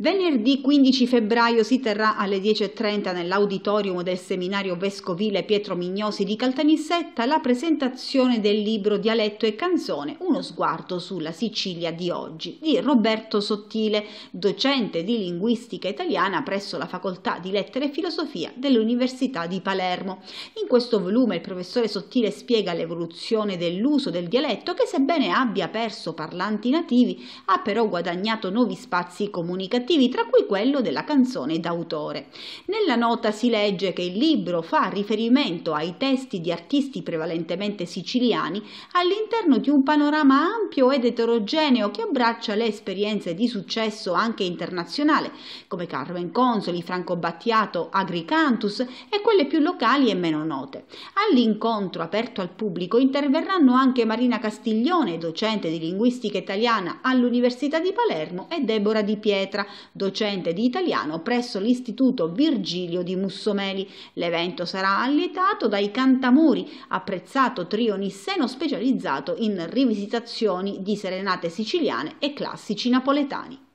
Venerdì 15 febbraio si terrà alle 10.30 nell'auditorium del seminario vescovile Pietro Mignosi di Caltanissetta la presentazione del libro Dialetto e canzone Uno sguardo sulla Sicilia di oggi di Roberto Sottile, docente di linguistica italiana presso la Facoltà di Lettere e Filosofia dell'Università di Palermo. In questo volume il professore Sottile spiega l'evoluzione dell'uso del dialetto che sebbene abbia perso parlanti nativi ha però guadagnato nuovi spazi comunicativi significativi, tra cui quello della canzone d'autore. Nella nota si legge che il libro fa riferimento ai testi di artisti prevalentemente siciliani all'interno di un panorama ampio ed eterogeneo che abbraccia le esperienze di successo anche internazionale, come Carmen Consoli, Franco Battiato, Agricantus e quelle più locali e meno note. All'incontro aperto al pubblico interverranno anche Marina Castiglione, docente di linguistica italiana all'Università di Palermo, e Deborah Di Pietra, docente di italiano presso l'Istituto Virgilio di Mussomeli. L'evento sarà allietato dai Cantamuri, apprezzato trio nisseno specializzato in rivisitazioni di serenate siciliane e classici napoletani.